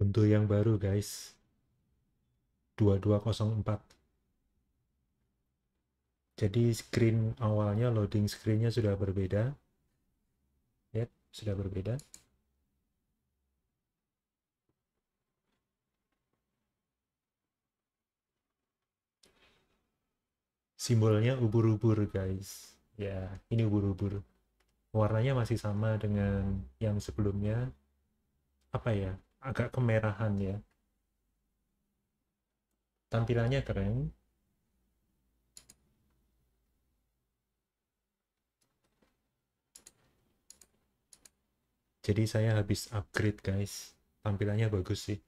Untuk yang baru guys 2204 jadi screen awalnya loading screennya sudah berbeda ya, sudah berbeda simbolnya ubur-ubur guys ya ini ubur-ubur warnanya masih sama dengan yang sebelumnya apa ya agak kemerahan ya tampilannya keren jadi saya habis upgrade guys tampilannya bagus sih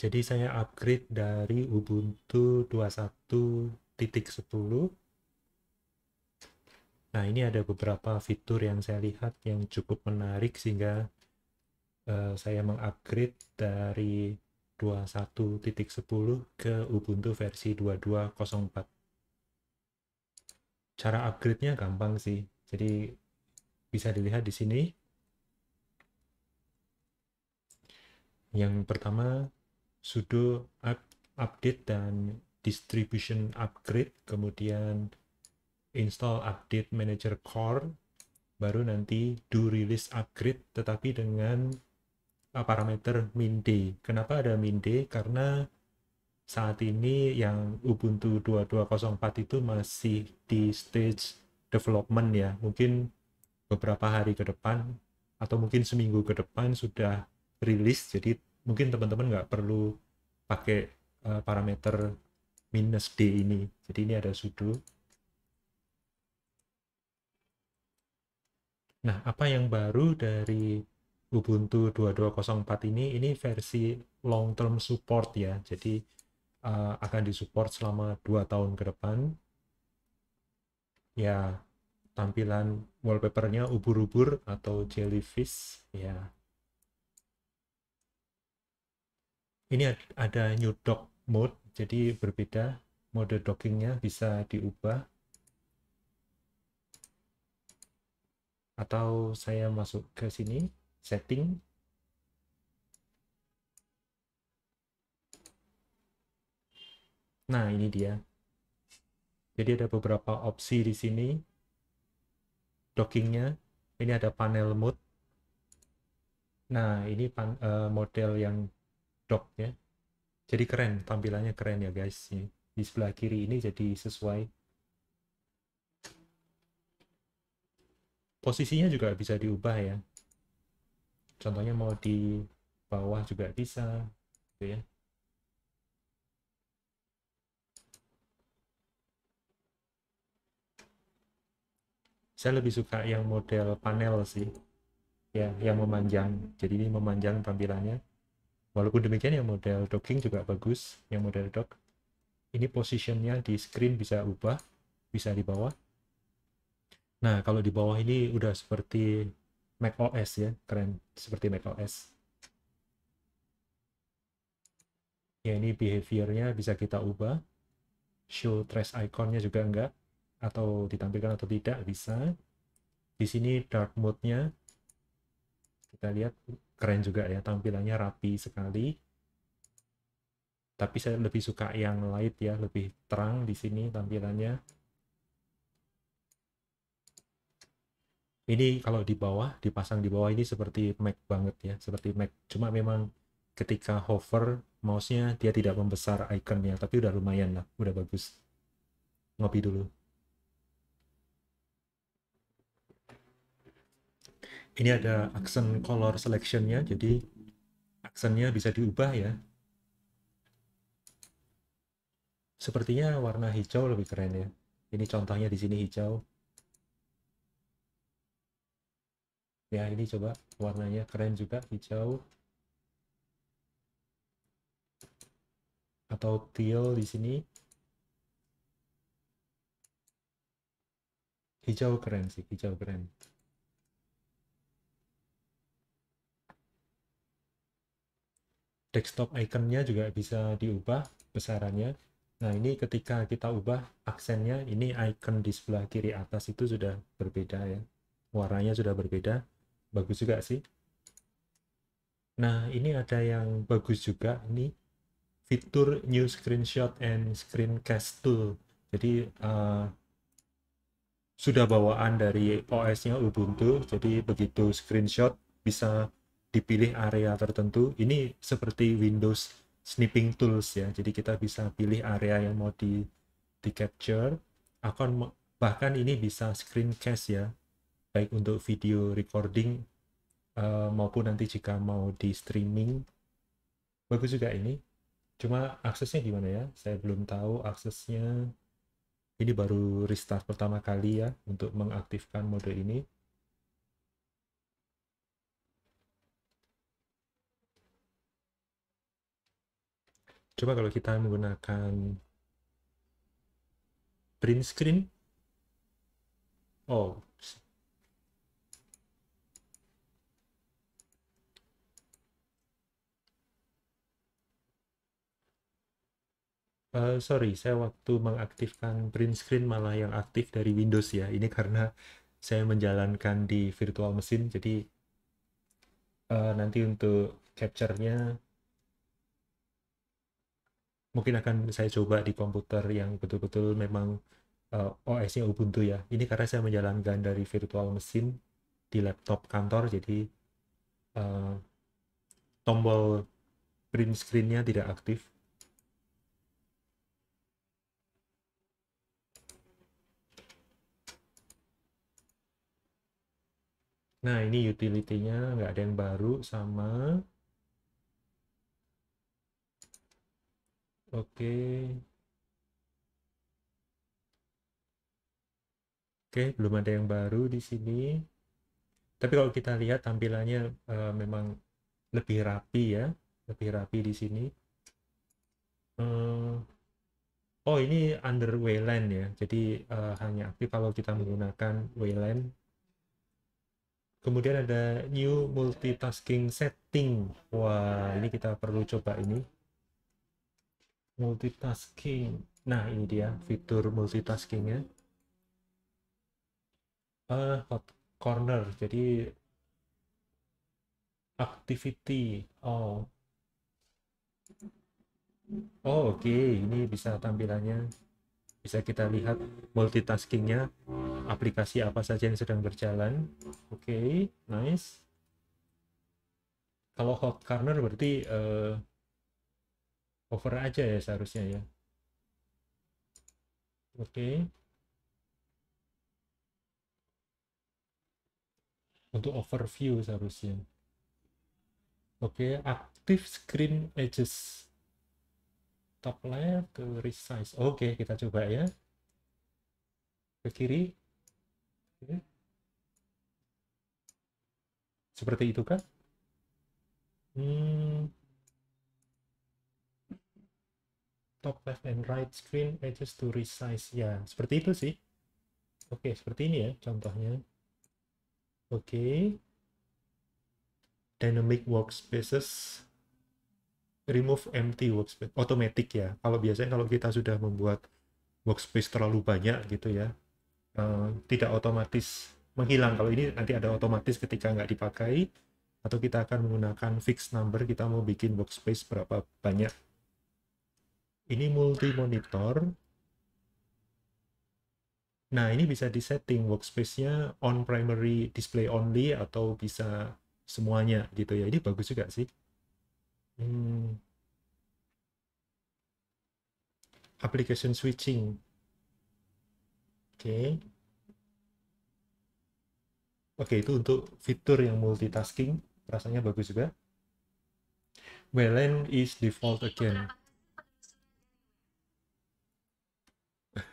jadi saya upgrade dari Ubuntu 21.10 Nah, ini ada beberapa fitur yang saya lihat yang cukup menarik sehingga uh, saya mengupgrade dari 21.10 ke Ubuntu versi 22.04. Cara upgrade-nya gampang sih. Jadi bisa dilihat di sini. Yang pertama sudo update dan distribution upgrade, kemudian install update manager core baru nanti do release upgrade tetapi dengan uh, parameter min d. Kenapa ada min d? Karena saat ini yang Ubuntu 2204 itu masih di stage development ya. Mungkin beberapa hari ke depan atau mungkin seminggu ke depan sudah rilis jadi mungkin teman-teman nggak perlu pakai uh, parameter minus d ini. Jadi ini ada sudo Nah, apa yang baru dari Ubuntu 2204 ini? Ini versi long term support ya. Jadi uh, akan disupport selama 2 tahun ke depan. Ya, tampilan wallpapernya ubur-ubur atau jellyfish ya. Ini ada new dock mode, jadi berbeda mode dockingnya bisa diubah atau saya masuk ke sini setting nah ini dia jadi ada beberapa opsi di sini dockingnya ini ada panel mode nah ini pan, uh, model yang dock ya jadi keren tampilannya keren ya guys ya. di sebelah kiri ini jadi sesuai posisinya juga bisa diubah ya contohnya mau di bawah juga bisa gitu ya saya lebih suka yang model panel sih ya yang memanjang jadi ini memanjang tampilannya walaupun demikian yang model docking juga bagus yang model dock ini positionnya di screen bisa ubah bisa di bawah Nah, kalau di bawah ini udah seperti macOS ya, keren, seperti macOS Ya, ini behaviornya bisa kita ubah. Show trace iconnya juga enggak, atau ditampilkan atau tidak, bisa. Di sini dark mode-nya, kita lihat keren juga ya, tampilannya rapi sekali. Tapi saya lebih suka yang light ya, lebih terang di sini tampilannya ini kalau di bawah dipasang di bawah ini seperti Mac banget ya seperti Mac cuma memang ketika hover mouse-nya dia tidak membesar ikonnya tapi udah lumayan lah udah bagus ngopi dulu ini ada aksen color selection-nya jadi aksennya bisa diubah ya sepertinya warna hijau lebih keren ya ini contohnya di sini hijau ya ini coba warnanya keren juga hijau atau teal di sini hijau keren sih hijau keren desktop iconnya juga bisa diubah besarannya nah ini ketika kita ubah aksennya ini icon di sebelah kiri atas itu sudah berbeda ya warnanya sudah berbeda bagus juga sih nah ini ada yang bagus juga ini fitur new screenshot and screencast tool jadi uh, sudah bawaan dari OS-nya Ubuntu jadi begitu screenshot bisa dipilih area tertentu ini seperti Windows snipping tools ya jadi kita bisa pilih area yang mau di di capture akan bahkan ini bisa screencast ya baik untuk video recording uh, maupun nanti jika mau di streaming bagus juga ini cuma aksesnya gimana ya saya belum tahu aksesnya ini baru restart pertama kali ya untuk mengaktifkan mode ini coba kalau kita menggunakan print screen oh Uh, sorry, saya waktu mengaktifkan print screen malah yang aktif dari Windows ya. Ini karena saya menjalankan di virtual mesin, jadi uh, nanti untuk capture-nya mungkin akan saya coba di komputer yang betul-betul memang uh, eh, OS-nya Ubuntu ya. Ini karena saya menjalankan dari virtual mesin di laptop kantor, jadi uh, tombol print screen-nya tidak aktif Nah, ini utility-nya nggak ada yang baru sama. Oke. Oke, belum ada yang baru di sini. Tapi kalau kita lihat tampilannya uh, memang lebih rapi ya, lebih rapi di sini. Uh, oh, ini under Wayland ya. Jadi uh, hanya aktif kalau kita menggunakan Wayland kemudian ada new multitasking setting wah ini kita perlu coba ini multitasking nah ini dia fitur multitaskingnya uh, hot corner jadi activity oh oh oke okay. ini bisa tampilannya bisa kita lihat multitaskingnya aplikasi apa saja yang sedang berjalan oke okay, nice kalau hot corner berarti uh, over aja ya seharusnya ya oke okay. untuk overview seharusnya oke okay, active screen edges top left to resize oke okay, kita coba ya ke kiri okay. seperti itu kan hmm. top left and right screen edges to resize ya seperti itu sih oke okay, seperti ini ya contohnya oke okay. dynamic workspaces remove empty workspace automatic ya kalau biasanya kalau kita sudah membuat workspace terlalu banyak gitu ya uh, tidak otomatis menghilang kalau ini nanti ada otomatis ketika nggak dipakai atau kita akan menggunakan fixed number kita mau bikin workspace berapa banyak ini multi monitor nah ini bisa disetting workspace-nya on primary display only atau bisa semuanya gitu ya ini bagus juga sih Hmm. Application switching. Oke. Okay. Oke, okay, itu untuk fitur yang multitasking. Rasanya bagus juga. WLAN is default again.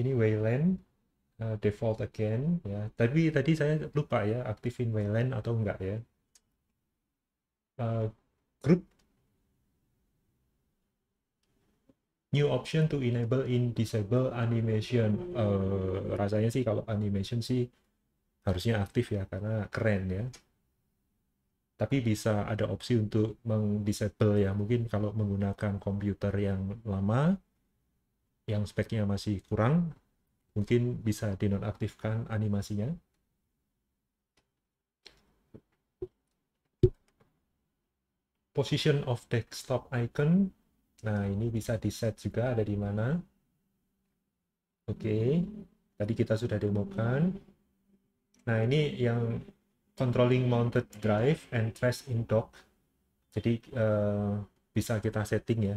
ini WLAN uh, default again ya. Tapi tadi saya lupa ya aktifin WLAN atau enggak ya. Uh, group. New option to enable in disable animation. Uh, rasanya sih kalau animation sih harusnya aktif ya karena keren ya. Tapi bisa ada opsi untuk mengdisable ya. Mungkin kalau menggunakan komputer yang lama, yang speknya masih kurang, mungkin bisa dinonaktifkan animasinya position of desktop icon nah ini bisa di set juga ada di mana oke okay. tadi kita sudah demokan nah ini yang controlling mounted drive and trash in dock jadi uh, bisa kita setting ya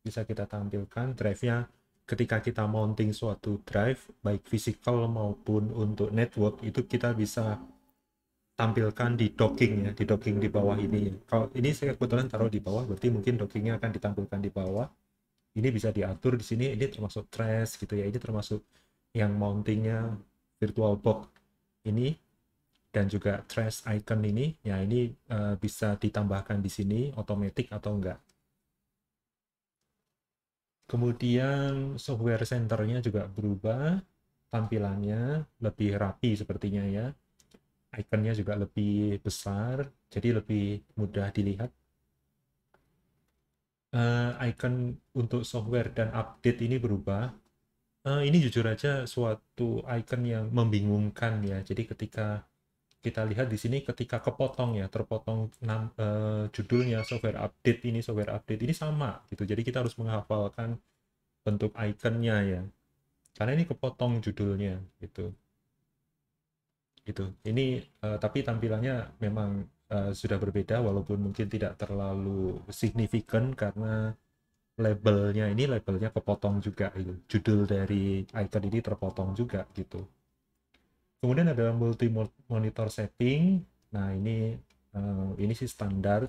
bisa kita tampilkan drive-nya ketika kita mounting suatu drive baik physical maupun untuk network itu kita bisa tampilkan di docking ya di docking di bawah ini ya. kalau ini saya kebetulan taruh di bawah berarti mungkin dockingnya akan ditampilkan di bawah ini bisa diatur di sini ini termasuk trash gitu ya ini termasuk yang mountingnya virtual box ini dan juga trash icon ini ya ini uh, bisa ditambahkan di sini otomatis atau enggak kemudian software centernya juga berubah tampilannya lebih rapi sepertinya ya ikonnya juga lebih besar jadi lebih mudah dilihat uh, icon untuk software dan update ini berubah uh, ini jujur aja suatu icon yang membingungkan ya jadi ketika kita lihat di sini ketika kepotong ya terpotong uh, judulnya software update ini software update ini sama gitu jadi kita harus menghafalkan bentuk ikonnya ya karena ini kepotong judulnya gitu gitu. Ini uh, tapi tampilannya memang uh, sudah berbeda walaupun mungkin tidak terlalu signifikan karena labelnya ini labelnya kepotong juga gitu. Judul dari icon ini terpotong juga gitu. Kemudian ada multi monitor setting. Nah, ini uh, ini sih standar.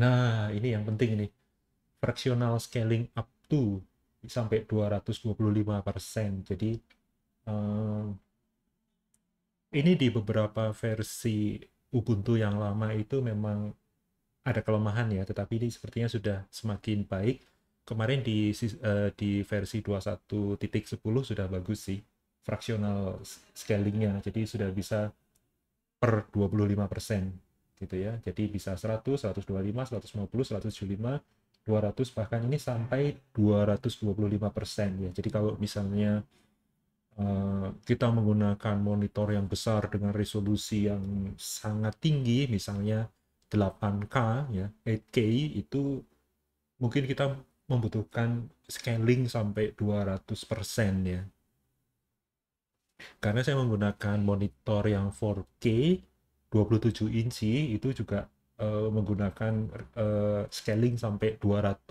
Nah, ini yang penting ini. Fractional scaling up to sampai 225 persen. Jadi uh, ini di beberapa versi Ubuntu yang lama itu memang ada kelemahan ya, tetapi ini sepertinya sudah semakin baik. Kemarin di uh, di versi 21.10 sudah bagus sih fraksional scalingnya, jadi sudah bisa per 25 persen gitu ya. Jadi bisa 100, 125, 150, 175, 200 bahkan ini sampai 225 persen ya. Jadi kalau misalnya uh, kita menggunakan monitor yang besar dengan resolusi yang sangat tinggi, misalnya 8K ya, 8K itu mungkin kita membutuhkan scaling sampai 200 persen ya. Karena saya menggunakan monitor yang 4K 27 inci itu juga uh, menggunakan uh, scaling sampai 200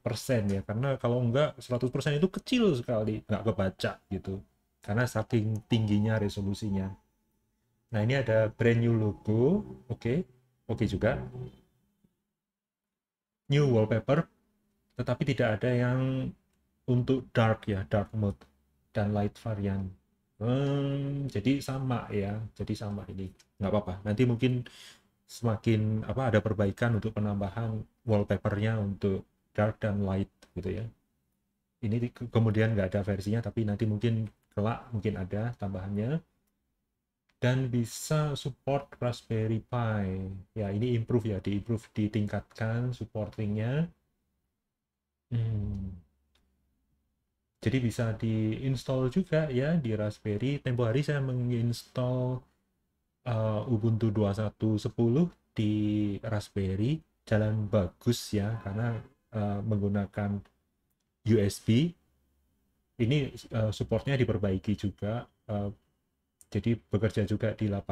persen ya karena kalau enggak 100 persen itu kecil sekali nggak kebaca gitu karena saking tingginya resolusinya nah ini ada brand new logo oke okay. oke okay juga new wallpaper tetapi tidak ada yang untuk dark ya dark mode dan light varian hmm, jadi sama ya jadi sama ini nggak apa-apa nanti mungkin semakin apa ada perbaikan untuk penambahan wallpapernya untuk dark dan light gitu ya ini kemudian nggak ada versinya tapi nanti mungkin kelak mungkin ada tambahannya dan bisa support Raspberry Pi ya ini improve ya di improve ditingkatkan supportingnya hmm. jadi bisa diinstall juga ya di Raspberry tempo hari saya menginstall uh, Ubuntu 21.10 di Raspberry jalan bagus ya karena uh, menggunakan USB ini uh, supportnya diperbaiki juga uh, jadi bekerja juga di 8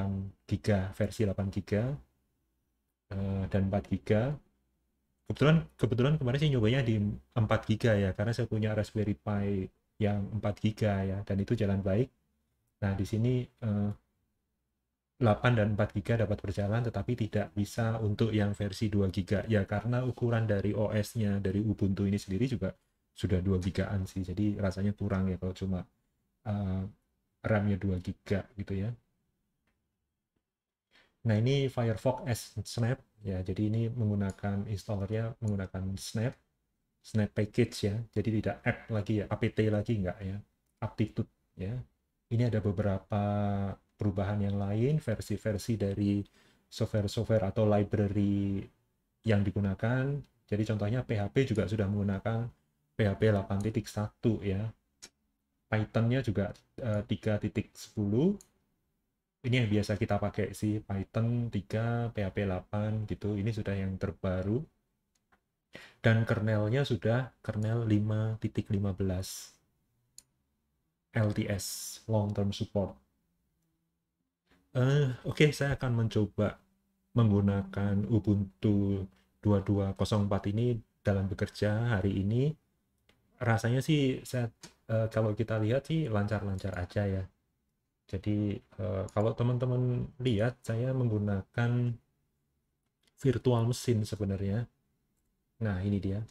giga versi 8 giga uh, dan 4 giga kebetulan kebetulan kemarin saya nyobanya di 4 giga ya karena saya punya Raspberry Pi yang 4 giga ya dan itu jalan baik nah di sini uh, 8 dan 4 GB dapat berjalan tetapi tidak bisa untuk yang versi 2 GB ya karena ukuran dari OS-nya dari Ubuntu ini sendiri juga sudah 2 GB-an sih jadi rasanya kurang ya kalau cuma uh, RAM-nya 2 GB gitu ya nah ini Firefox S Snap ya jadi ini menggunakan installernya menggunakan Snap Snap Package ya jadi tidak app lagi ya APT lagi enggak ya aptitude ya ini ada beberapa perubahan yang lain, versi-versi dari software-software atau library yang digunakan. Jadi contohnya PHP juga sudah menggunakan PHP 8.1 ya. Python-nya juga eh, uh, 3.10. Ini yang biasa kita pakai sih, Python 3, PHP 8 gitu. Ini sudah yang terbaru. Dan kernelnya sudah kernel 5.15. LTS, long term support uh, oke okay, saya akan mencoba menggunakan Ubuntu 2204 ini dalam bekerja hari ini rasanya sih saya uh, kalau kita lihat sih lancar-lancar aja ya jadi uh, kalau teman-teman lihat saya menggunakan virtual mesin sebenarnya nah ini dia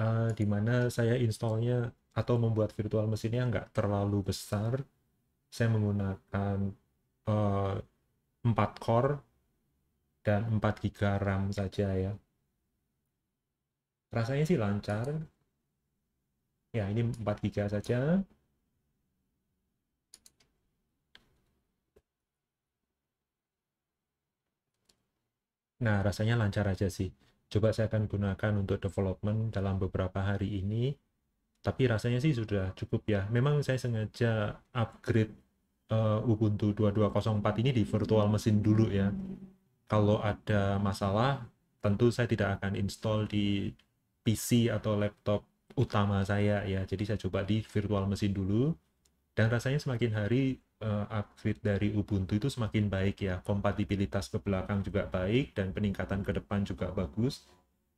uh, dimana saya installnya atau membuat virtual mesinnya nggak terlalu besar saya menggunakan Eh, empat 4 core dan 4 GB RAM saja ya. Rasanya sih lancar. Ya, ini 4 GB saja. Nah, rasanya lancar aja sih. Coba saya akan gunakan untuk development dalam beberapa hari ini. Tapi rasanya sih sudah cukup ya. Memang saya sengaja upgrade uh, Ubuntu 2204 ini di virtual mesin dulu ya. Kalau ada masalah, tentu saya tidak akan install di PC atau laptop utama saya ya. Jadi saya coba di virtual mesin dulu. Dan rasanya semakin hari uh, upgrade dari Ubuntu itu semakin baik ya. Kompatibilitas ke belakang juga baik dan peningkatan ke depan juga bagus.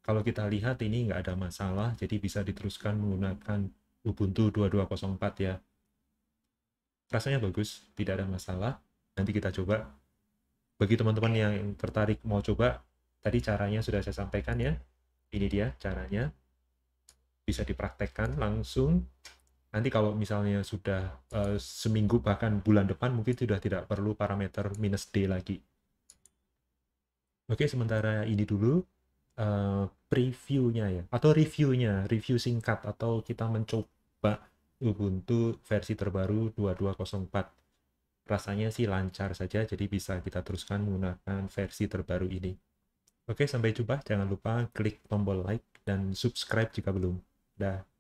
Kalau kita lihat ini nggak ada masalah, jadi bisa diteruskan menggunakan Ubuntu 2204 ya rasanya bagus tidak ada masalah nanti kita coba bagi teman-teman yang tertarik mau coba tadi caranya sudah saya sampaikan ya ini dia caranya bisa dipraktekkan langsung nanti kalau misalnya sudah uh, seminggu bahkan bulan depan mungkin sudah tidak perlu parameter minus D lagi oke sementara ini dulu uh, previewnya ya atau reviewnya review singkat atau kita mencoba Ubuntu versi terbaru 2204. Rasanya sih lancar saja, jadi bisa kita teruskan menggunakan versi terbaru ini. Oke, sampai jumpa. Jangan lupa klik tombol like dan subscribe jika belum. Dah.